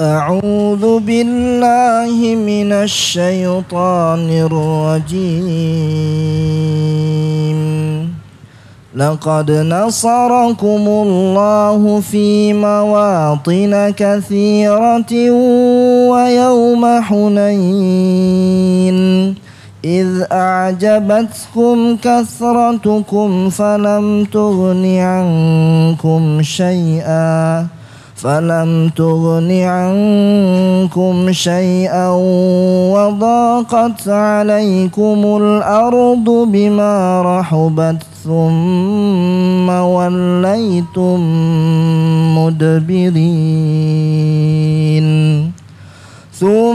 أعوذ بالله من الشيطان الرجيم لقد نصركم الله في مواطن كثيرة ويوم حنين إذ أعجبتكم كثرتكم فلم تغن عنكم شيئا فلم تغن عنكم شيئا وضاقت عليكم الارض بما رحبت ثم وليتم مدبرين ثم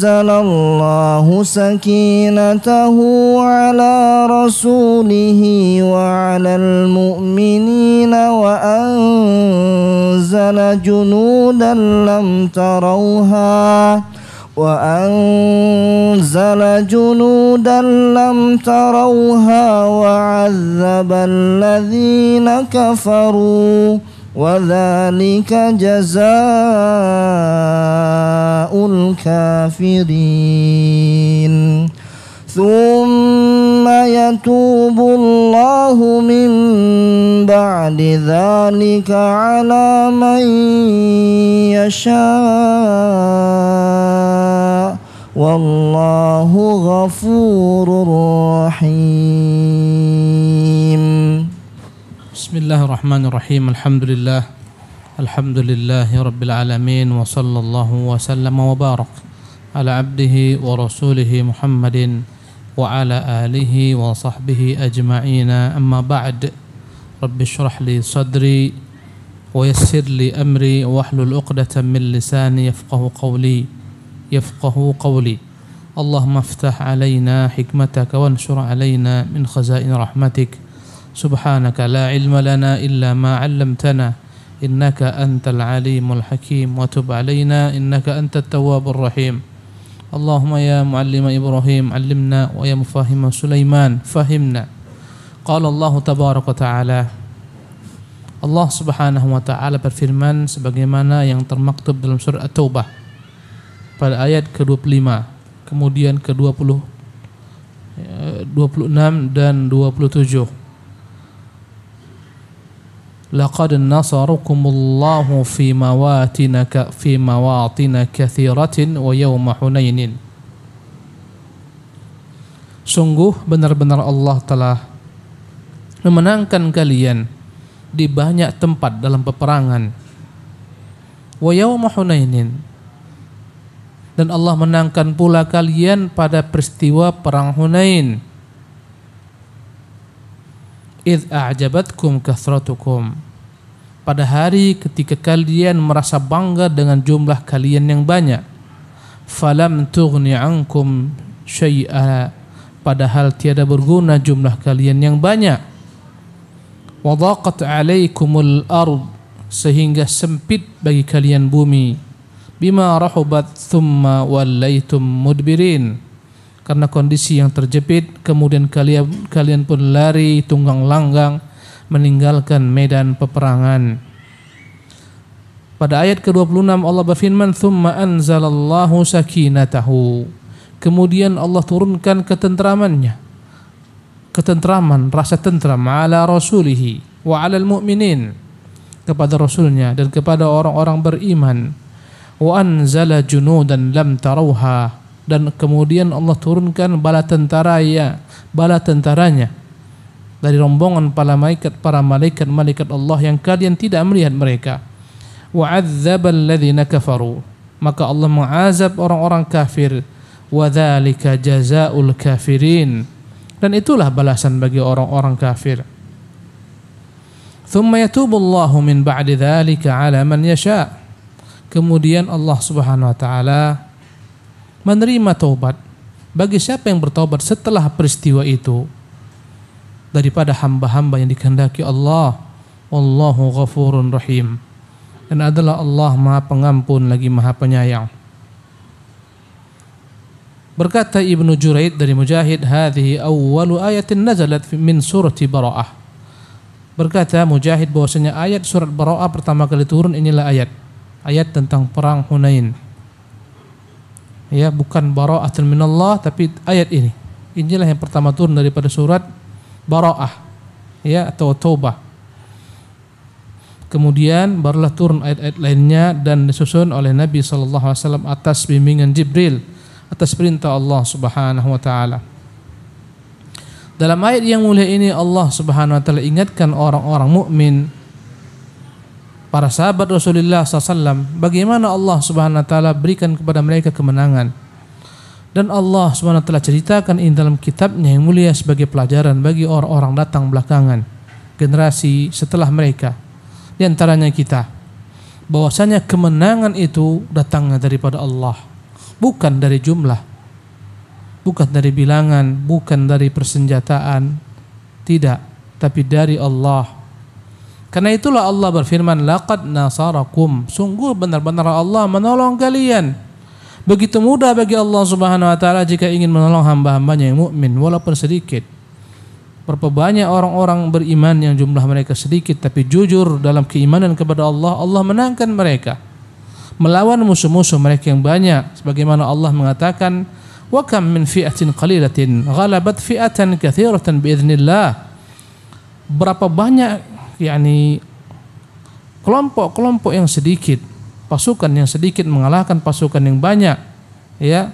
أنزل الله سكينته على رسوله وعلى المؤمنين وأنزل جنودا لم تروها وأنزل جنودا لم تروها وعذب الذين كفروا وذلك جزاء الكافرين ثم يتوب الله من بعد ذلك على من يشاء والله غفور رحيم بسم الله الرحمن الرحيم الحمد لله الحمد لله رب العالمين وصلى الله وسلم وبارك على عبده ورسوله محمد وعلى آله وصحبه أجمعين أما بعد رب اشرح لي صدري ويسر لي أمري واحلل عقدة من لساني يفقه قولي يفقه قولي اللهم افتح علينا حكمتك وانشر علينا من خزائن رحمتك سبحانك لا علم لنا إلا ما علمتنا إنك أنت العليم الحكيم وتب علينا إنك أنت التواب الرحيم اللهم يا معلم إبراهيم علمنا ويا مفاهم سليمان فهمنا قال الله تبارك وتعالى Allah Subhanahu wa taala berfirman sebagaimana yang termaktub dalam surat At-Taubah pada ayat ke-25, kemudian ke-20 26 dan 27. لقد نصركم الله في مواطن في مواطن كثيرة ويوم حنين Sungguh benar-benar Allah telah memenangkan kalian di banyak tempat dalam peperangan. Wa Hunainin. Dan Allah menangkan pula kalian pada peristiwa perang Hunain id a'jabatkum kathratukum pada hari ketika kalian merasa bangga dengan jumlah kalian yang banyak falam tughni ankum syai'a padahal tiada berguna jumlah kalian yang banyak wadaqat 'alaikumul ard sehingga sempit bagi kalian bumi bima rahubat thumma wallaitum mudbirin karena kondisi yang terjepit kemudian kalian kalian pun lari tunggang langgang meninggalkan medan peperangan pada ayat ke-26 Allah berfirman thumma anzalallahu sakinatahu kemudian Allah turunkan ketentramannya ketentraman rasa tentram ala rasulihi wa ala mu'minin kepada rasulnya dan kepada orang-orang beriman wa anzala junudan lam tarauha dan kemudian Allah turunkan bala tentara ya bala tentaranya dari rombongan para malaikat para malaikat malaikat Allah yang kalian tidak melihat mereka wa adzaballadzina kafaru maka Allah mengazab orang-orang kafir wa dzalika jazaul kafirin dan itulah balasan bagi orang-orang kafir ثم يتوب الله من بعد ذلك على من يشاء kemudian Allah Subhanahu wa taala menerima taubat bagi siapa yang bertobat setelah peristiwa itu daripada hamba-hamba yang dikehendaki Allah. Allahu ghafurun rahim. Dan adalah Allah Maha Pengampun lagi Maha Penyayang. Berkata Ibnu Juraid dari Mujahid, "Hadhihi awwalu ayatin nazalat min surati Bara'ah." Berkata Mujahid bahwasanya ayat surat Bara'ah pertama kali turun inilah ayat ayat tentang perang Hunain ya bukan bara'atun minallah tapi ayat ini inilah yang pertama turun daripada surat bara'ah ya atau taubah kemudian barulah turun ayat-ayat lainnya dan disusun oleh Nabi sallallahu alaihi wasallam atas bimbingan Jibril atas perintah Allah Subhanahu wa taala dalam ayat yang mulia ini Allah Subhanahu wa taala ingatkan orang-orang mukmin para sahabat Rasulullah SAW bagaimana Allah Subhanahu wa taala berikan kepada mereka kemenangan. Dan Allah Subhanahu wa taala ceritakan ini dalam kitabnya yang mulia sebagai pelajaran bagi orang-orang datang belakangan, generasi setelah mereka. Di antaranya kita. Bahwasanya kemenangan itu datangnya daripada Allah, bukan dari jumlah. Bukan dari bilangan, bukan dari persenjataan, tidak, tapi dari Allah karena itulah Allah berfirman, "Laqad nasarakum." Sungguh benar-benar Allah menolong kalian. Begitu mudah bagi Allah Subhanahu wa taala jika ingin menolong hamba-hambanya yang mukmin walaupun sedikit. Berapa banyak orang-orang beriman yang jumlah mereka sedikit tapi jujur dalam keimanan kepada Allah, Allah menangkan mereka. Melawan musuh-musuh mereka yang banyak sebagaimana Allah mengatakan, "Wa kam min fi'atin qalilatin ghalabat fi'atan katsiratan bi'idznillah." Berapa banyak yakni kelompok-kelompok yang sedikit, pasukan yang sedikit mengalahkan pasukan yang banyak ya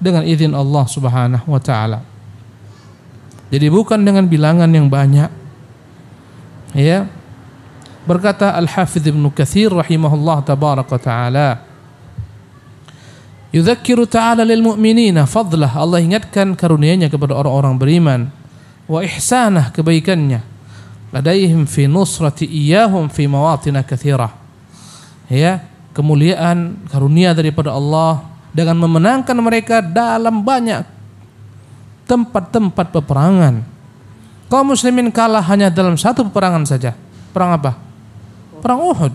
dengan izin Allah Subhanahu wa taala. Jadi bukan dengan bilangan yang banyak. Ya. Berkata Al-Hafidz Ibnu Katsir rahimahullah tabaraka taala Yudzakiru ta'ala lil mu'minina fadlah Allah ingatkan karunia-Nya kepada orang-orang beriman wa ihsanah kebaikannya ladaihim fi nusrati iyahum fi mawatina kathira ya kemuliaan karunia daripada Allah dengan memenangkan mereka dalam banyak tempat-tempat peperangan kaum muslimin kalah hanya dalam satu peperangan saja perang apa perang Uhud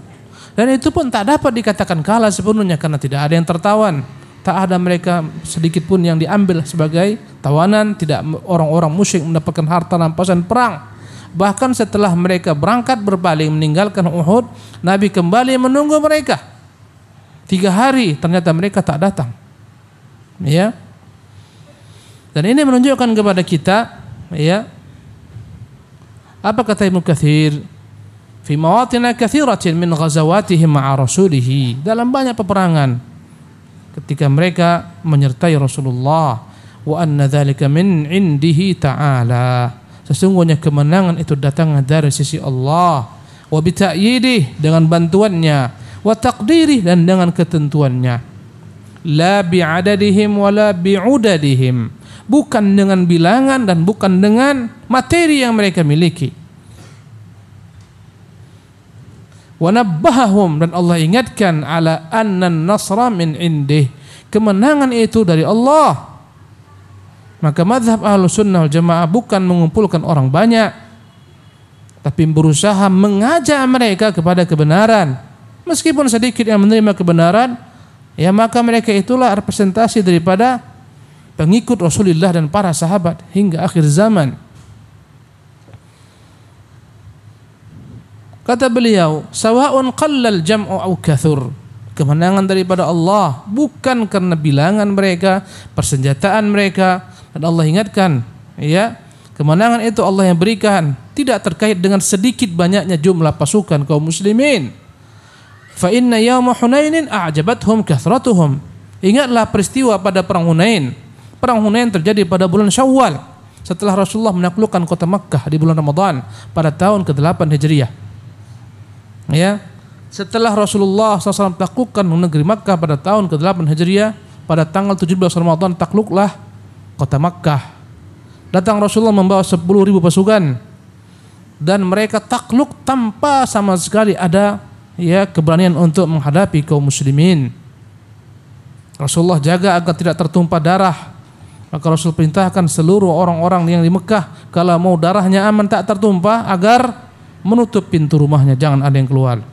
dan itu pun tak dapat dikatakan kalah sepenuhnya karena tidak ada yang tertawan tak ada mereka sedikit pun yang diambil sebagai tawanan tidak orang-orang musyrik mendapatkan harta rampasan perang Bahkan setelah mereka berangkat berpaling meninggalkan Uhud, Nabi kembali menunggu mereka. Tiga hari ternyata mereka tak datang. Ya. Dan ini menunjukkan kepada kita, ya. Apa kata Ibnu Katsir? Fi mawatina katsiratin min ghazawatihim ma'a rasulih. Dalam banyak peperangan ketika mereka menyertai Rasulullah wa anna dzalika min indihi ta'ala sesungguhnya kemenangan itu datang dari sisi Allah wa bita'yidih dengan bantuannya wa taqdirih dan dengan ketentuannya la bi'adadihim wa la bi'udadihim bukan dengan bilangan dan bukan dengan materi yang mereka miliki wa nabbahahum dan Allah ingatkan ala annan nasra min indih kemenangan itu dari Allah maka madhab ahlu sunnah jamaah bukan mengumpulkan orang banyak, tapi berusaha mengajak mereka kepada kebenaran. Meskipun sedikit yang menerima kebenaran, ya maka mereka itulah representasi daripada pengikut Rasulullah dan para sahabat hingga akhir zaman. Kata beliau, sawaun qallal jam'u au kathur. Kemenangan daripada Allah bukan karena bilangan mereka, persenjataan mereka, dan Allah ingatkan, ya, kemenangan itu Allah yang berikan, tidak terkait dengan sedikit banyaknya jumlah pasukan kaum muslimin. Fa inna yawma Hunainin a'jabathum kathratuhum. Ingatlah peristiwa pada perang Hunain. Perang Hunain terjadi pada bulan Syawal setelah Rasulullah menaklukkan kota Makkah di bulan Ramadan pada tahun ke-8 Hijriah. Ya, setelah Rasulullah SAW taklukkan negeri Makkah pada tahun ke-8 Hijriah, pada tanggal 17 Ramadan takluklah kota Makkah. Datang Rasulullah membawa 10.000 pasukan dan mereka takluk tanpa sama sekali ada ya keberanian untuk menghadapi kaum muslimin. Rasulullah jaga agar tidak tertumpah darah. Maka Rasul perintahkan seluruh orang-orang yang di Mekah kalau mau darahnya aman tak tertumpah agar menutup pintu rumahnya jangan ada yang keluar.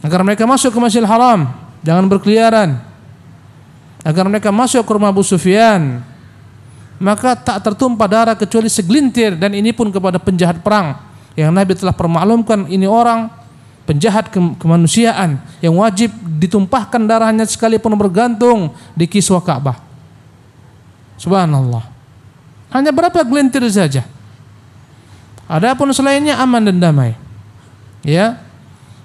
Agar mereka masuk ke Masjidil Haram, jangan berkeliaran, agar mereka masuk ke rumah Abu Sufyan maka tak tertumpah darah kecuali segelintir dan ini pun kepada penjahat perang yang Nabi telah permaklumkan ini orang penjahat ke kemanusiaan yang wajib ditumpahkan darahnya sekalipun bergantung di kiswah Ka'bah. Subhanallah. Hanya berapa gelintir saja. Adapun selainnya aman dan damai. Ya.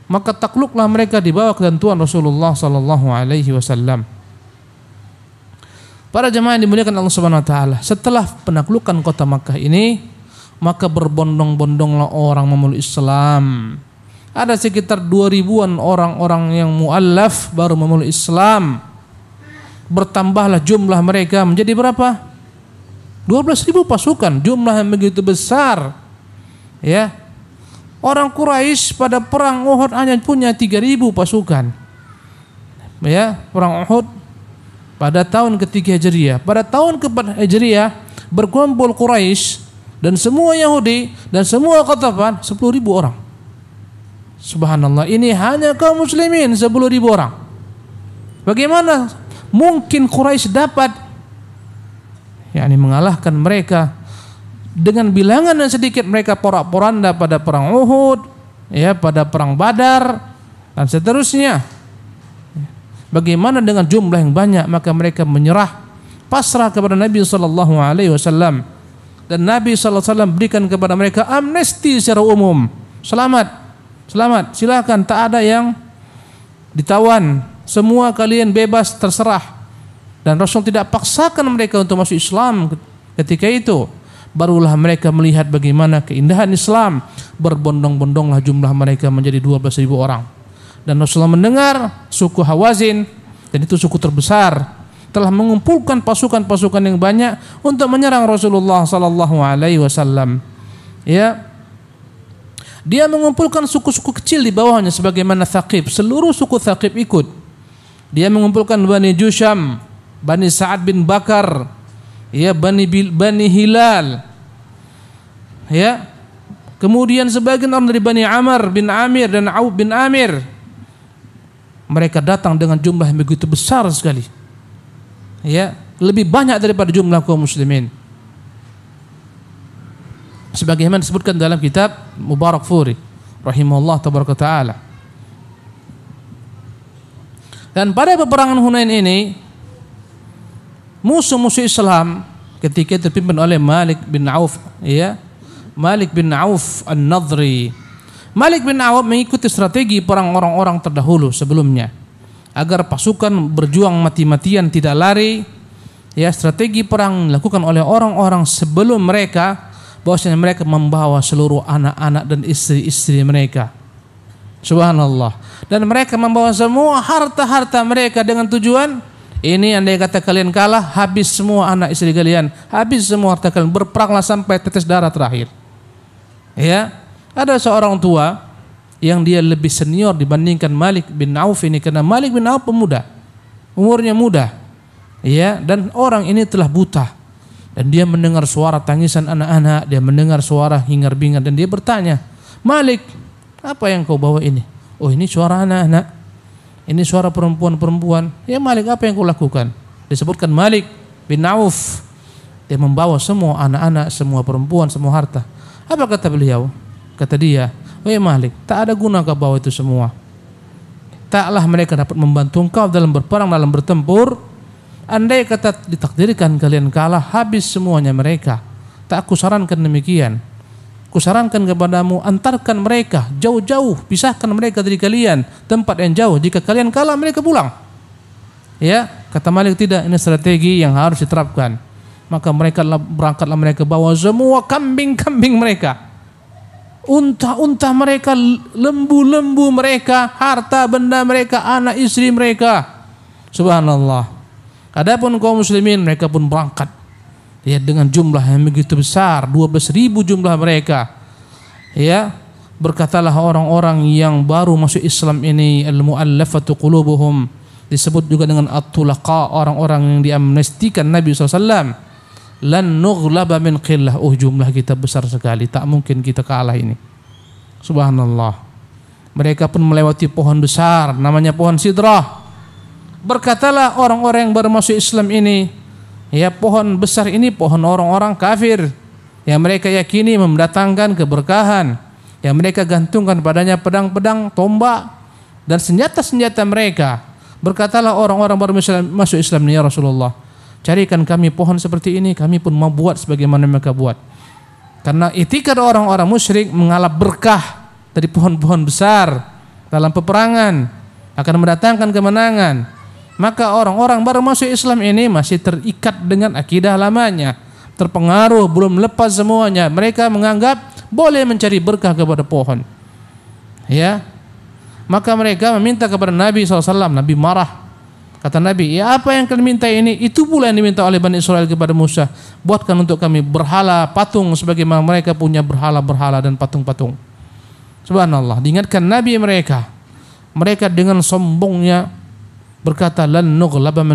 Maka takluklah mereka di bawah ketentuan Rasulullah sallallahu alaihi wasallam. Para jemaah yang dimuliakan Allah Subhanahu wa taala, setelah penaklukan kota Makkah ini, maka berbondong-bondonglah orang memeluk Islam. Ada sekitar dua ribuan orang-orang yang mualaf baru memeluk Islam. Bertambahlah jumlah mereka menjadi berapa? ribu pasukan, jumlah yang begitu besar. Ya. Orang Quraisy pada perang Uhud hanya punya 3.000 pasukan. Ya, perang Uhud pada tahun ketiga Hijriah. Pada tahun keempat Hijriah berkumpul Quraisy dan semua Yahudi dan semua Qatafan ribu orang. Subhanallah, ini hanya kaum muslimin sepuluh ribu orang. Bagaimana mungkin Quraisy dapat yakni mengalahkan mereka dengan bilangan yang sedikit mereka porak-poranda pada perang Uhud, ya pada perang Badar dan seterusnya. Bagaimana dengan jumlah yang banyak maka mereka menyerah pasrah kepada Nabi sallallahu alaihi wasallam. Dan Nabi sallallahu alaihi wasallam berikan kepada mereka amnesti secara umum. Selamat. Selamat. Silakan tak ada yang ditawan. Semua kalian bebas terserah. Dan Rasul tidak paksakan mereka untuk masuk Islam ketika itu. Barulah mereka melihat bagaimana keindahan Islam. Berbondong-bondonglah jumlah mereka menjadi 12.000 orang. Dan Rasulullah mendengar suku Hawazin dan itu suku terbesar telah mengumpulkan pasukan-pasukan yang banyak untuk menyerang Rasulullah sallallahu alaihi wasallam. Ya. Dia mengumpulkan suku-suku kecil di bawahnya sebagaimana Thaqib, seluruh suku Thaqib ikut. Dia mengumpulkan Bani Jusham, Bani Sa'ad bin Bakar, ya Bani Bil, Bani Hilal. Ya. Kemudian sebagian orang dari Bani Amr bin Amir dan Auf bin Amir mereka datang dengan jumlah yang begitu besar sekali. Ya, lebih banyak daripada jumlah kaum muslimin. Sebagaimana disebutkan dalam kitab Mubarak Furi rahimahullah tabaraka taala. Dan pada peperangan Hunain ini musuh-musuh Islam ketika terpimpin oleh Malik bin Auf ya Malik bin Auf An-Nadri Malik bin Awab mengikuti strategi perang orang-orang terdahulu sebelumnya agar pasukan berjuang mati-matian tidak lari. Ya, strategi perang dilakukan oleh orang-orang sebelum mereka bahwasanya mereka membawa seluruh anak-anak dan istri-istri mereka. Subhanallah. Dan mereka membawa semua harta-harta mereka dengan tujuan ini andai kata kalian kalah habis semua anak istri kalian, habis semua harta kalian, berperanglah sampai tetes darah terakhir. Ya, ada seorang tua yang dia lebih senior dibandingkan Malik bin Auf ini karena Malik bin Auf pemuda. Umurnya muda. Ya, dan orang ini telah buta. Dan dia mendengar suara tangisan anak-anak, dia mendengar suara hingar-bingar dan dia bertanya, "Malik, apa yang kau bawa ini?" "Oh, ini suara anak-anak. Ini suara perempuan-perempuan." "Ya Malik, apa yang kau lakukan?" Disebutkan Malik bin Auf dia membawa semua anak-anak, semua perempuan, semua harta. Apa kata beliau? Kata dia, Wahai Malik, tak ada guna kau bawa itu semua. Taklah mereka dapat membantu engkau dalam berperang, dalam bertempur. Andai kata ditakdirkan kalian kalah, habis semuanya mereka. Tak aku sarankan demikian. Kusarankan kepadamu, antarkan mereka jauh-jauh, pisahkan mereka dari kalian, tempat yang jauh. Jika kalian kalah, mereka pulang. Ya, kata Malik tidak, ini strategi yang harus diterapkan. Maka mereka berangkatlah mereka bawa semua kambing-kambing mereka unta-unta mereka, lembu-lembu mereka, harta benda mereka, anak istri mereka. Subhanallah. Adapun kaum muslimin mereka pun berangkat. Ya dengan jumlah yang begitu besar, belas ribu jumlah mereka. Ya, berkatalah orang-orang yang baru masuk Islam ini al-mu'allafatu qulubuhum disebut juga dengan at-tulaqa orang-orang yang diamnestikan Nabi SAW lan nughlaba min qillah. Oh jumlah kita besar sekali, tak mungkin kita kalah ini. Subhanallah. Mereka pun melewati pohon besar, namanya pohon sidrah. Berkatalah orang-orang yang baru masuk Islam ini, ya pohon besar ini pohon orang-orang kafir yang mereka yakini mendatangkan keberkahan, yang mereka gantungkan padanya pedang-pedang, tombak dan senjata-senjata mereka. Berkatalah orang-orang baru masuk Islam ini ya Rasulullah, carikan kami pohon seperti ini, kami pun mau buat sebagaimana mereka buat. Karena itikad orang-orang musyrik mengalap berkah dari pohon-pohon besar dalam peperangan akan mendatangkan kemenangan. Maka orang-orang baru masuk Islam ini masih terikat dengan akidah lamanya, terpengaruh belum lepas semuanya. Mereka menganggap boleh mencari berkah kepada pohon. Ya. Maka mereka meminta kepada Nabi SAW, Nabi marah Kata Nabi, ya apa yang kalian minta ini? Itu pula yang diminta oleh Bani Israel kepada Musa. Buatkan untuk kami berhala, patung, sebagaimana mereka punya berhala-berhala dan patung-patung. Subhanallah, diingatkan Nabi mereka. Mereka dengan sombongnya berkata, Lan nughlaba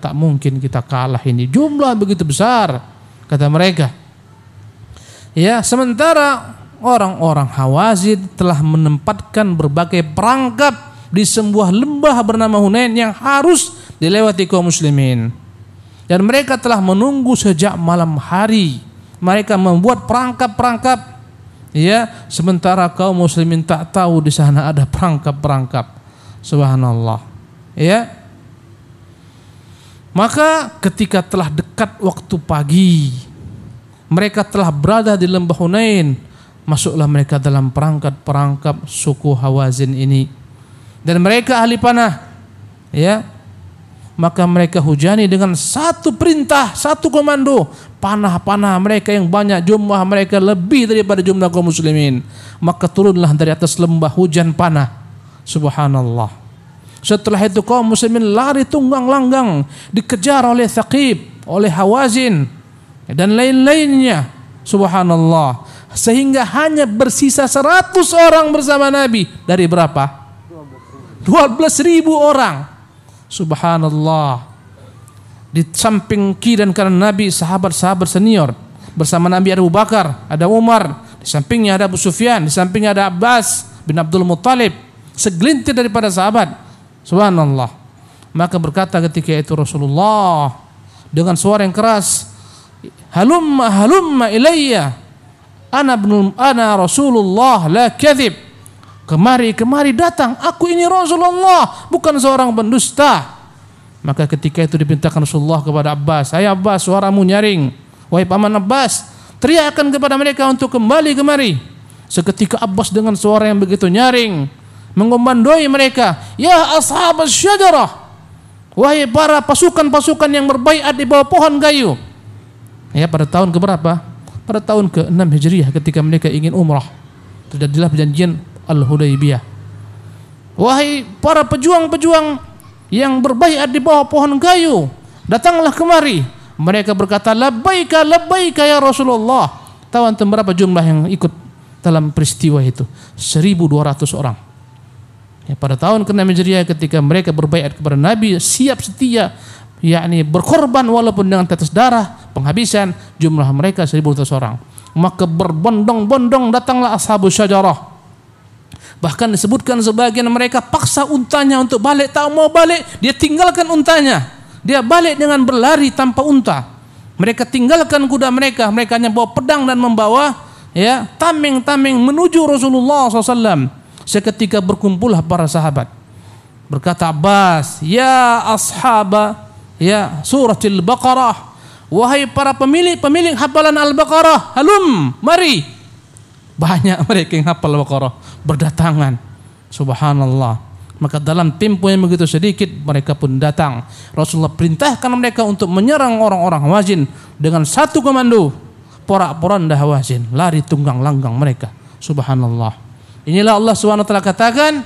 Tak mungkin kita kalah ini. Jumlah begitu besar, kata mereka. Ya, sementara orang-orang Hawazid telah menempatkan berbagai perangkap di sebuah lembah bernama Hunain yang harus dilewati kaum muslimin. Dan mereka telah menunggu sejak malam hari. Mereka membuat perangkap-perangkap ya, sementara kaum muslimin tak tahu di sana ada perangkap-perangkap. Subhanallah. Ya. Maka ketika telah dekat waktu pagi, mereka telah berada di lembah Hunain masuklah mereka dalam perangkat-perangkap suku Hawazin ini dan mereka ahli panah ya maka mereka hujani dengan satu perintah, satu komando. Panah-panah mereka yang banyak jumlah mereka lebih daripada jumlah kaum muslimin. Maka turunlah dari atas lembah hujan panah. Subhanallah. Setelah itu kaum muslimin lari tunggang langgang dikejar oleh Thaqib, oleh Hawazin dan lain-lainnya. Subhanallah. Sehingga hanya bersisa 100 orang bersama Nabi dari berapa? 12 ribu orang. Subhanallah. Di samping kiri dan kanan Nabi, sahabat-sahabat senior. Bersama Nabi ada Abu Bakar, ada Umar. Di sampingnya ada Abu Sufyan, di sampingnya ada Abbas bin Abdul Muttalib. Segelintir daripada sahabat. Subhanallah. Maka berkata ketika itu Rasulullah dengan suara yang keras, "Halumma halumma ilayya." Ana bin ana Rasulullah la kadhib. Kemari, kemari datang. Aku ini Rasulullah, bukan seorang pendusta. Maka ketika itu dipintakan Rasulullah kepada Abbas, saya Abbas, suaramu nyaring. Wahai paman Abbas, teriakan kepada mereka untuk kembali kemari." Seketika Abbas dengan suara yang begitu nyaring mengumandoi mereka, "Ya ashab syajarah, wahai para pasukan-pasukan yang berbaiat di bawah pohon kayu." Ya, pada tahun keberapa? Pada tahun ke-6 Hijriah ketika mereka ingin umrah. Terjadilah perjanjian Al-Hudaybiyah. Wahai para pejuang-pejuang yang berbaiat di bawah pohon kayu, datanglah kemari. Mereka berkata, labbaika, labbaika ya Rasulullah. Tahu antum berapa jumlah yang ikut dalam peristiwa itu? 1200 orang. Ya, pada tahun ke-6 Hijriah ketika mereka berbaiat kepada Nabi, siap setia yakni berkorban walaupun dengan tetes darah penghabisan jumlah mereka 1200 orang maka berbondong-bondong datanglah ashabu syajarah Bahkan disebutkan sebagian mereka paksa untanya untuk balik, tak mau balik, dia tinggalkan untanya. Dia balik dengan berlari tanpa unta. Mereka tinggalkan kuda mereka, mereka hanya bawa pedang dan membawa ya tameng-tameng menuju Rasulullah SAW. Seketika berkumpullah para sahabat. Berkata Abbas, ya ashaba, ya suratil Baqarah. Wahai para pemilik-pemilik hafalan Al-Baqarah, halum, mari banyak mereka yang hafal Al-Baqarah berdatangan. Subhanallah. Maka dalam tempo yang begitu sedikit mereka pun datang. Rasulullah perintahkan mereka untuk menyerang orang-orang Hawazin dengan satu komando. Porak-poranda Hawazin, lari tunggang langgang mereka. Subhanallah. Inilah Allah SWT katakan,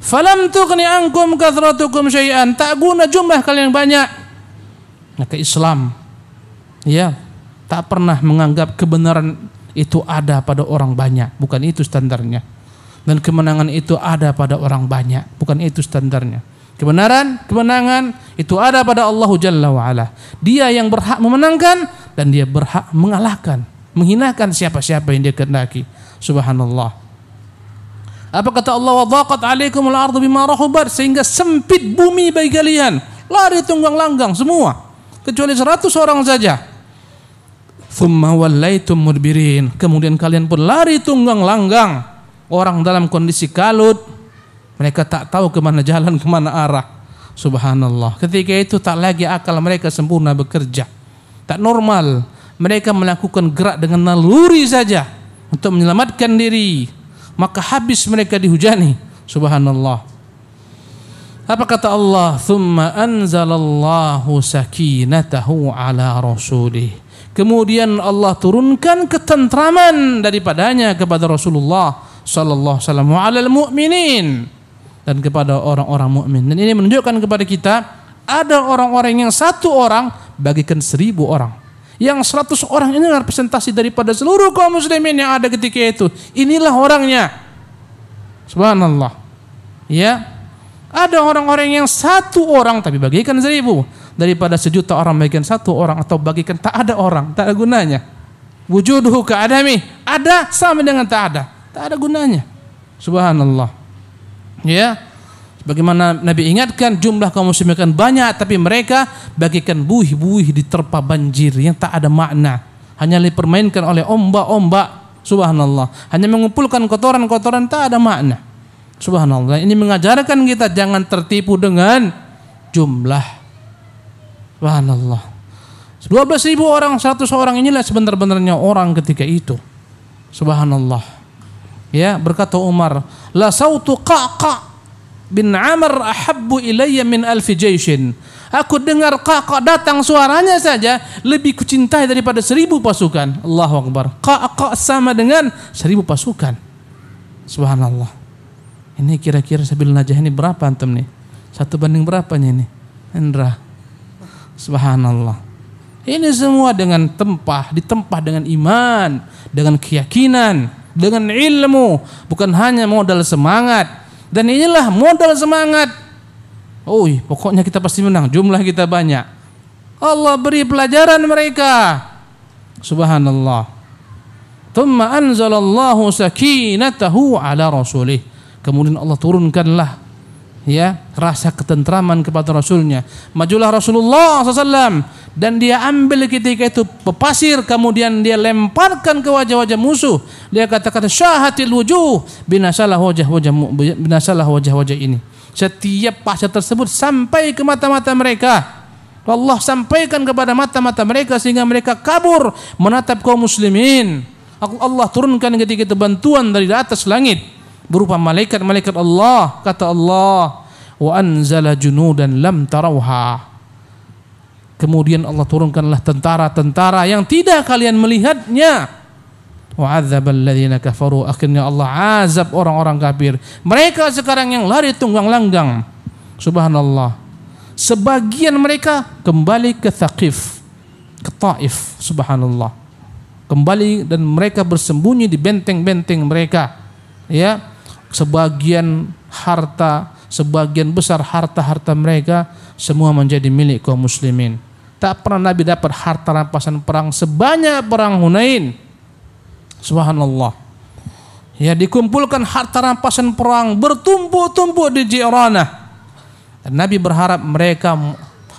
"Falam tughni ankum kathratukum syai'an." Tak guna jumlah kalian banyak. Maka Islam ya tak pernah menganggap kebenaran itu ada pada orang banyak, bukan itu standarnya. Dan kemenangan itu ada pada orang banyak, bukan itu standarnya. Kebenaran, kemenangan itu ada pada Allah Jalla wa'ala. Dia yang berhak memenangkan dan dia berhak mengalahkan. Menghinakan siapa-siapa yang dia kehendaki. Subhanallah. Apa kata Allah? alaikum alaikumul ardu bima rahubat sehingga sempit bumi bagi kalian. Lari tunggang langgang semua. Kecuali seratus orang saja. Thumma mudbirin. Kemudian kalian pun lari tunggang langgang. Orang dalam kondisi kalut. Mereka tak tahu kemana jalan, kemana arah. Subhanallah. Ketika itu tak lagi akal mereka sempurna bekerja. Tak normal. Mereka melakukan gerak dengan naluri saja. Untuk menyelamatkan diri. Maka habis mereka dihujani. Subhanallah. Apa kata Allah? Thumma anzalallahu sakinatahu ala rasulih. Kemudian Allah turunkan ketentraman daripadanya kepada Rasulullah sallallahu alaihi wasallam mu'minin dan kepada orang-orang mukmin. Dan ini menunjukkan kepada kita ada orang-orang yang satu orang bagikan seribu orang. Yang seratus orang ini representasi daripada seluruh kaum muslimin yang ada ketika itu. Inilah orangnya. Subhanallah. Ya. Ada orang-orang yang satu orang tapi bagikan seribu daripada sejuta orang bagikan satu orang atau bagikan tak ada orang, tak ada gunanya. Wujuduhu keadami ada sama dengan tak ada, tak ada gunanya. Subhanallah. Ya. Bagaimana Nabi ingatkan jumlah kaum muslimin kan banyak tapi mereka bagikan buih-buih di terpa banjir yang tak ada makna, hanya dipermainkan oleh ombak-ombak. Subhanallah. Hanya mengumpulkan kotoran-kotoran tak ada makna. Subhanallah. Ini mengajarkan kita jangan tertipu dengan jumlah Subhanallah. 12.000 orang, 100 orang inilah sebenar-benarnya orang ketika itu. Subhanallah. Ya, berkata Umar, la sautu qaqa bin Amr ahabbu ilayya min alfi jayshin. Aku dengar qaqa datang suaranya saja lebih kucintai daripada seribu pasukan. Allahu Akbar. Qaqa sama dengan seribu pasukan. Subhanallah. Ini kira-kira sabil najah ini berapa antum nih? Satu banding berapanya ini? Hendra. Subhanallah. Ini semua dengan tempah, ditempah dengan iman, dengan keyakinan, dengan ilmu, bukan hanya modal semangat. Dan inilah modal semangat. Oh, pokoknya kita pasti menang, jumlah kita banyak. Allah beri pelajaran mereka. Subhanallah. Thumma anzalallahu sakinatahu ala rasulih. Kemudian Allah turunkanlah ya rasa ketentraman kepada Rasulnya. Majulah Rasulullah SAW dan dia ambil ketika itu pepasir kemudian dia lemparkan ke wajah-wajah musuh. Dia katakan syahatil wujuh binasalah wajah-wajah binasalah wajah-wajah ini. Setiap pasir tersebut sampai ke mata-mata mereka. Allah sampaikan kepada mata-mata mereka sehingga mereka kabur menatap kaum muslimin. Allah turunkan ketika itu bantuan dari atas langit berupa malaikat-malaikat Allah kata Allah wa anzala junudan lam tarauha kemudian Allah turunkanlah tentara-tentara yang tidak kalian melihatnya wa kafaru akhirnya Allah azab orang-orang kafir mereka sekarang yang lari tunggang langgang subhanallah sebagian mereka kembali ke Thaqif ke Taif subhanallah kembali dan mereka bersembunyi di benteng-benteng mereka ya sebagian harta, sebagian besar harta-harta mereka semua menjadi milik kaum muslimin. Tak pernah Nabi dapat harta rampasan perang sebanyak perang Hunain. Subhanallah. Ya dikumpulkan harta rampasan perang bertumpuk-tumpuk di Jirana. Dan Nabi berharap mereka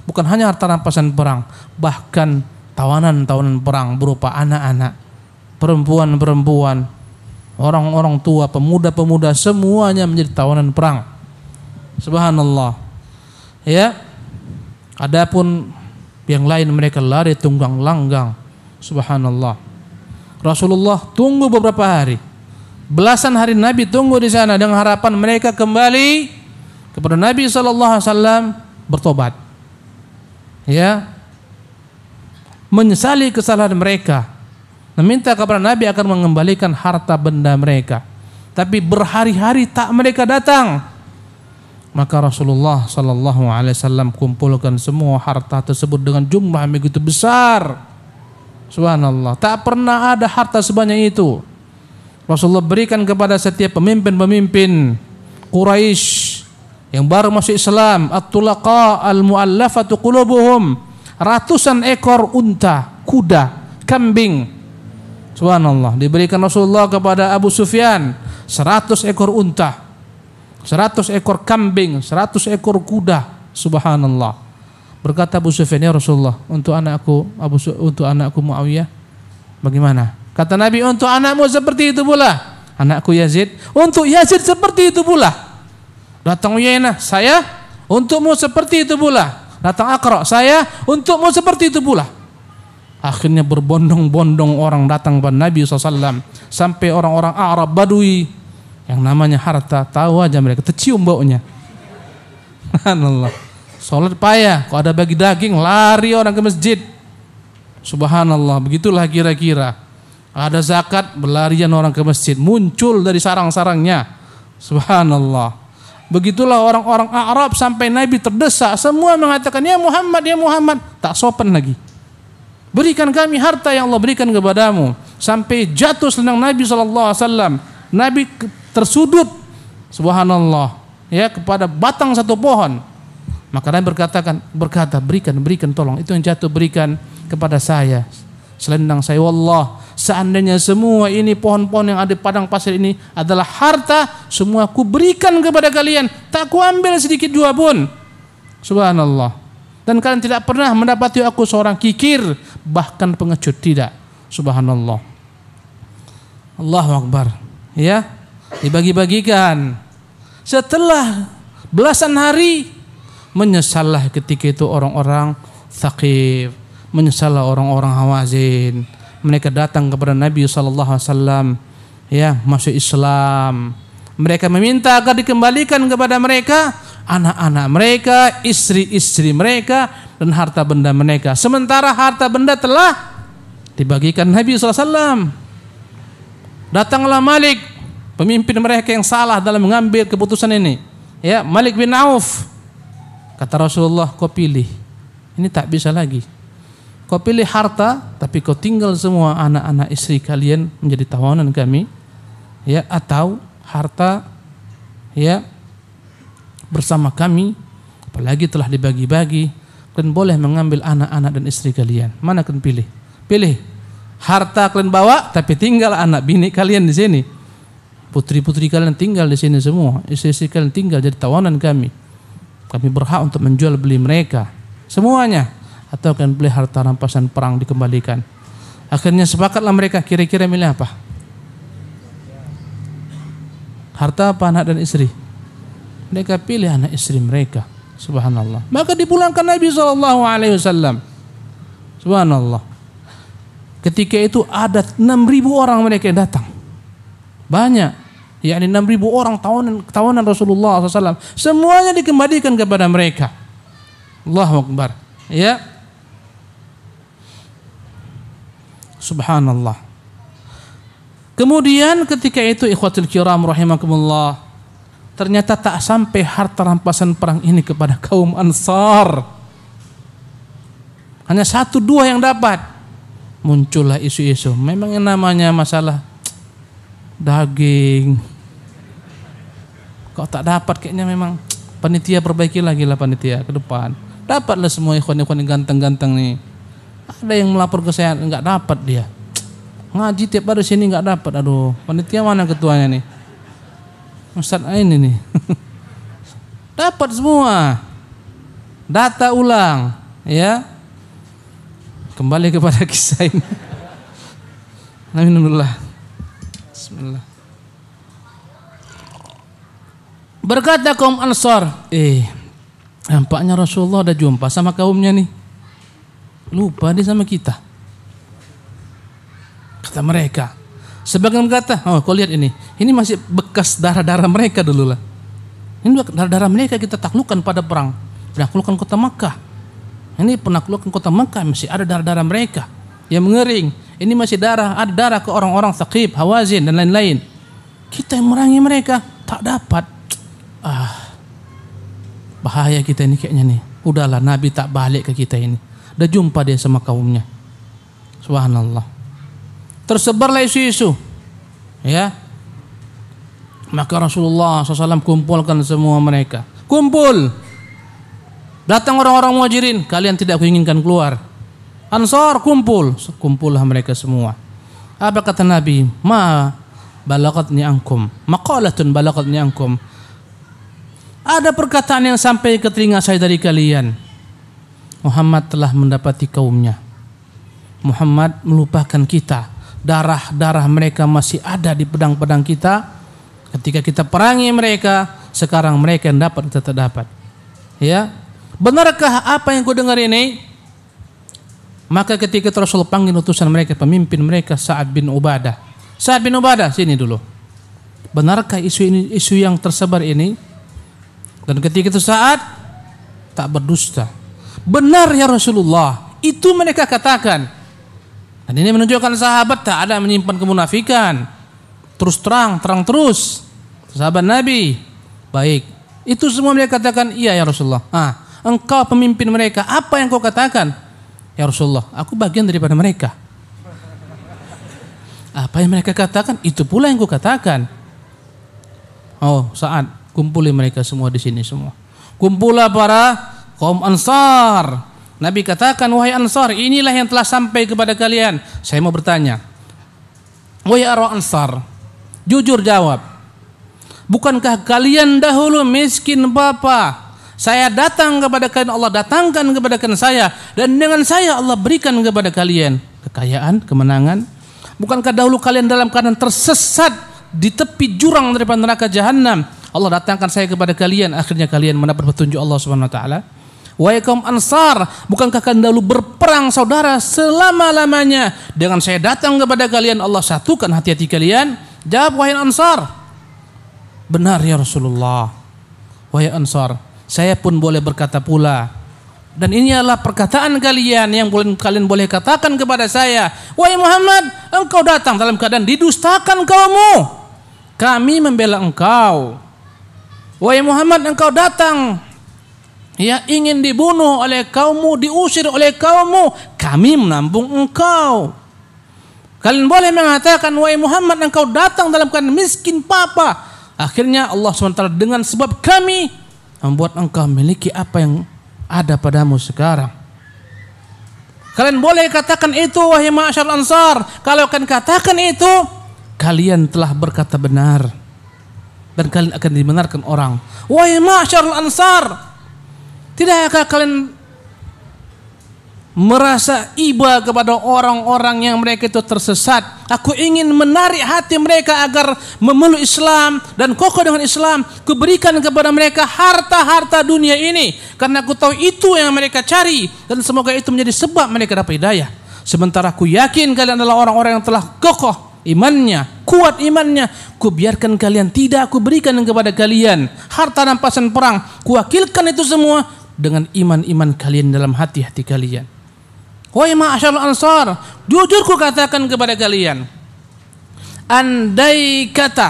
bukan hanya harta rampasan perang, bahkan tawanan-tawanan perang berupa anak-anak, perempuan-perempuan, orang-orang tua, pemuda-pemuda semuanya menjadi tawanan perang. Subhanallah. Ya. Adapun yang lain mereka lari tunggang langgang. Subhanallah. Rasulullah tunggu beberapa hari. Belasan hari Nabi tunggu di sana dengan harapan mereka kembali kepada Nabi sallallahu alaihi wasallam bertobat. Ya. Menyesali kesalahan mereka meminta kepada Nabi akan mengembalikan harta benda mereka. Tapi berhari-hari tak mereka datang. Maka Rasulullah Sallallahu Alaihi Wasallam kumpulkan semua harta tersebut dengan jumlah yang begitu besar. Subhanallah, tak pernah ada harta sebanyak itu. Rasulullah berikan kepada setiap pemimpin-pemimpin Quraisy yang baru masuk Islam, at-tulaqa al-mu'allafatu qulubuhum, ratusan ekor unta, kuda, kambing, Subhanallah, diberikan Rasulullah kepada Abu Sufyan 100 ekor unta, 100 ekor kambing, 100 ekor kuda. Subhanallah. Berkata Abu Sufyan, "Ya Rasulullah, untuk anakku Abu Su untuk anakku Muawiyah bagaimana?" Kata Nabi, "Untuk anakmu seperti itu pula." Anakku Yazid, "Untuk Yazid seperti itu pula." Datang Uyainah, "Saya untukmu seperti itu pula." Datang Akra, "Saya untukmu seperti itu pula." Akhirnya berbondong-bondong orang datang kepada Nabi SAW. Sampai orang-orang Arab Badui yang namanya harta tahu aja mereka tercium baunya. Subhanallah. Sholat payah, kok ada bagi daging lari orang ke masjid. Subhanallah, begitulah kira-kira. Ada zakat berlarian orang ke masjid, muncul dari sarang-sarangnya. Subhanallah. Begitulah orang-orang Arab sampai Nabi terdesak, semua mengatakan, "Ya Muhammad, ya Muhammad." Tak sopan lagi. Berikan kami harta yang Allah berikan kepadamu. Sampai jatuh senang Nabi SAW. Nabi tersudut. Subhanallah. Ya, kepada batang satu pohon. Maka Nabi berkatakan, berkata, berikan, berikan, tolong. Itu yang jatuh, berikan kepada saya. Selendang saya, Wallah. Seandainya semua ini pohon-pohon yang ada di padang pasir ini adalah harta, semua ku berikan kepada kalian. Tak ku ambil sedikit jua pun. Subhanallah dan kalian tidak pernah mendapati aku seorang kikir bahkan pengecut tidak subhanallah Allahu akbar ya dibagi-bagikan setelah belasan hari menyesallah ketika itu orang-orang thaqif menyesallah orang-orang hawazin mereka datang kepada Nabi sallallahu alaihi wasallam ya masuk Islam mereka meminta agar dikembalikan kepada mereka anak-anak mereka, istri-istri mereka dan harta benda mereka. Sementara harta benda telah dibagikan Nabi SAW. Datanglah Malik, pemimpin mereka yang salah dalam mengambil keputusan ini. Ya, Malik bin Auf. Kata Rasulullah, kau pilih. Ini tak bisa lagi. Kau pilih harta, tapi kau tinggal semua anak-anak istri kalian menjadi tawanan kami. Ya, atau harta ya bersama kami apalagi telah dibagi-bagi kalian boleh mengambil anak-anak dan istri kalian mana kalian pilih pilih harta kalian bawa tapi tinggal anak bini kalian di sini putri-putri kalian tinggal di sini semua istri-istri kalian tinggal jadi tawanan kami kami berhak untuk menjual beli mereka semuanya atau kalian beli harta rampasan perang dikembalikan akhirnya sepakatlah mereka kira-kira milih apa harta apa anak dan istri? Mereka pilih anak istri mereka. Subhanallah. Maka dipulangkan Nabi Shallallahu Alaihi Wasallam. Subhanallah. Ketika itu ada 6.000 orang mereka yang datang. Banyak. yakni 6.000 orang tahunan, tahunan Rasulullah SAW. Semuanya dikembalikan kepada mereka. Allah Akbar. Ya. Subhanallah. Kemudian ketika itu ikhwatul kiram rahimakumullah ternyata tak sampai harta rampasan perang ini kepada kaum Ansar. Hanya satu dua yang dapat. Muncullah isu-isu. Memang yang namanya masalah daging. Kok tak dapat kayaknya memang panitia perbaiki lagi lah panitia ke depan. Dapatlah semua ikhwan-ikhwan yang ganteng-ganteng nih. Ada yang melapor ke saya nggak dapat dia ngaji tiap hari sini nggak dapat aduh panitia mana ketuanya nih Ustaz ah, ini nih dapat semua data ulang ya kembali kepada kisah ini Alhamdulillah Bismillah berkata kaum Ansor eh nampaknya Rasulullah ada jumpa sama kaumnya nih lupa dia sama kita kata mereka. Sebagian berkata, oh kau lihat ini, ini masih bekas darah-darah mereka dulu lah. Ini darah-darah mereka kita taklukan pada perang, penaklukan kota Makkah. Ini penaklukan kota Makkah masih ada darah-darah mereka yang mengering. Ini masih darah, ada darah ke orang-orang Thaqib, Hawazin dan lain-lain. Kita yang merangi mereka tak dapat. Ah, bahaya kita ini kayaknya nih. Udahlah Nabi tak balik ke kita ini. udah jumpa dia sama kaumnya. Subhanallah tersebarlah isu-isu. Ya. Maka Rasulullah SAW kumpulkan semua mereka. Kumpul. Datang orang-orang muajirin. Kalian tidak kuinginkan keluar. Ansar kumpul. Kumpullah mereka semua. Apa kata Nabi? Ma ni angkum. Maqalatun ni angkum. Ada perkataan yang sampai ke telinga saya dari kalian. Muhammad telah mendapati kaumnya. Muhammad melupakan kita darah-darah mereka masih ada di pedang-pedang kita. Ketika kita perangi mereka, sekarang mereka yang dapat kita tak dapat. Ya. Benarkah apa yang ku dengar ini? Maka ketika Rasul panggil utusan mereka, pemimpin mereka Sa'ad bin Ubadah. Sa'ad bin Ubadah, sini dulu. Benarkah isu ini isu yang tersebar ini? Dan ketika itu saat tak berdusta. Benar ya Rasulullah. Itu mereka katakan. Dan ini menunjukkan sahabat tak ada menyimpan kemunafikan. Terus terang, terang terus. Sahabat Nabi. Baik. Itu semua mereka katakan, iya ya Rasulullah. Ah, engkau pemimpin mereka. Apa yang kau katakan? Ya Rasulullah, aku bagian daripada mereka. Apa yang mereka katakan, itu pula yang kau katakan. Oh, saat kumpulin mereka semua di sini semua. Kumpulah para kaum ansar Nabi katakan, wahai Ansar, inilah yang telah sampai kepada kalian. Saya mau bertanya, wahai arwah Ansar, jujur jawab, bukankah kalian dahulu miskin bapa? Saya datang kepada kalian, Allah datangkan kepada kalian saya, dan dengan saya Allah berikan kepada kalian kekayaan, kemenangan. Bukankah dahulu kalian dalam keadaan tersesat di tepi jurang daripada neraka jahanam? Allah datangkan saya kepada kalian, akhirnya kalian mendapat petunjuk Allah Subhanahu wa taala. Wahai kaum Ansar, bukankah kalian dahulu berperang saudara selama-lamanya? Dengan saya datang kepada kalian, Allah satukan hati-hati kalian. Jawab wahai Ansar. Benar ya Rasulullah. Wahai Ansar, saya pun boleh berkata pula. Dan ini adalah perkataan kalian yang boleh kalian boleh katakan kepada saya. Wahai Muhammad, engkau datang dalam keadaan didustakan kaummu. Kami membela engkau. Wahai Muhammad, engkau datang ya ingin dibunuh oleh kaummu, diusir oleh kaummu, kami menampung engkau. Kalian boleh mengatakan, wahai Muhammad, engkau datang dalam keadaan miskin papa. Akhirnya Allah SWT dengan sebab kami membuat engkau memiliki apa yang ada padamu sekarang. Kalian boleh katakan itu, wahai ma'asyar ansar. Kalau akan katakan itu, kalian telah berkata benar. Dan kalian akan dibenarkan orang. Wahai ma'asyar ansar, Tidakkah kalian merasa iba kepada orang-orang yang mereka itu tersesat. Aku ingin menarik hati mereka agar memeluk Islam dan kokoh dengan Islam. Kuberikan kepada mereka harta-harta dunia ini. Karena aku tahu itu yang mereka cari. Dan semoga itu menjadi sebab mereka dapat hidayah. Sementara aku yakin kalian adalah orang-orang yang telah kokoh imannya, kuat imannya. Kubiarkan kalian, tidak aku berikan kepada kalian. Harta rampasan perang, kuwakilkan itu semua dengan iman-iman kalian dalam hati-hati kalian. Wahai ma'asyar ansar, jujur ku katakan kepada kalian, andai kata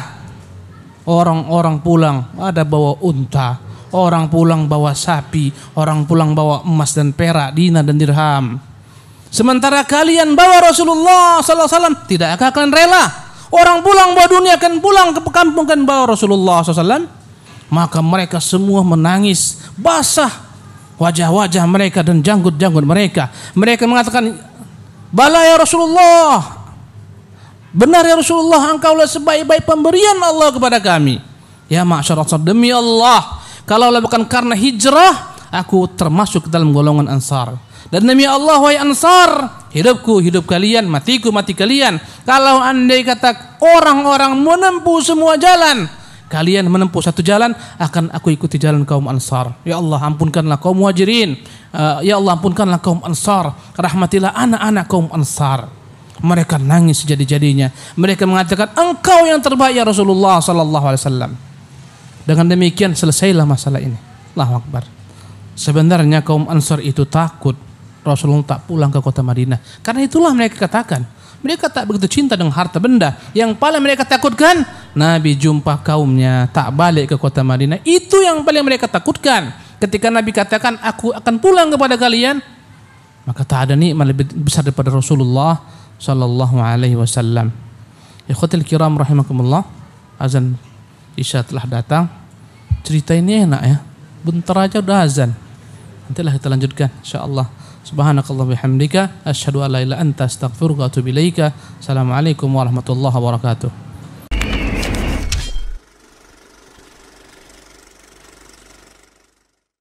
orang-orang pulang ada bawa unta, orang pulang bawa sapi, orang pulang bawa emas dan perak, dina dan dirham. Sementara kalian bawa Rasulullah sallallahu alaihi wasallam, tidakkah kalian rela? Orang pulang bawa dunia akan pulang ke kampung kan bawa Rasulullah SAW. Maka mereka semua menangis basah wajah-wajah mereka dan janggut-janggut mereka. Mereka mengatakan, "Bala ya Rasulullah." Benar ya Rasulullah, engkaulah sebaik-baik pemberian Allah kepada kami. Ya masyarakat demi Allah, kalaulah bukan karena hijrah, aku termasuk dalam golongan Ansar. Dan demi Allah wahai Ansar, hidupku hidup kalian, matiku mati kalian. Kalau andai kata orang-orang menempuh semua jalan, kalian menempuh satu jalan akan aku ikuti jalan kaum Ansar. Ya Allah ampunkanlah kaum wajirin eh, ya Allah ampunkanlah kaum Ansar. Rahmatilah anak-anak kaum Ansar. Mereka nangis sejadi jadinya Mereka mengatakan engkau yang terbaik ya Rasulullah sallallahu alaihi wasallam. Dengan demikian selesailah masalah ini. Allahu Akbar. Sebenarnya kaum Ansar itu takut Rasulullah tak pulang ke kota Madinah. Karena itulah mereka katakan, mereka tak begitu cinta dengan harta benda. Yang paling mereka takutkan Nabi jumpa kaumnya tak balik ke kota Madinah. Itu yang paling mereka takutkan. Ketika Nabi katakan aku akan pulang kepada kalian, maka tak ada nikmat lebih besar daripada Rasulullah sallallahu alaihi wasallam. Ikhwatul kiram rahimakumullah. Azan Isya telah datang. Cerita ini enak ya. Bentar aja udah azan. Nantilah kita lanjutkan insyaallah. Subhanakallah bihamdika asyhadu an la ilaha anta astaghfiruka wa atubu ilaika. Assalamualaikum warahmatullahi wabarakatuh.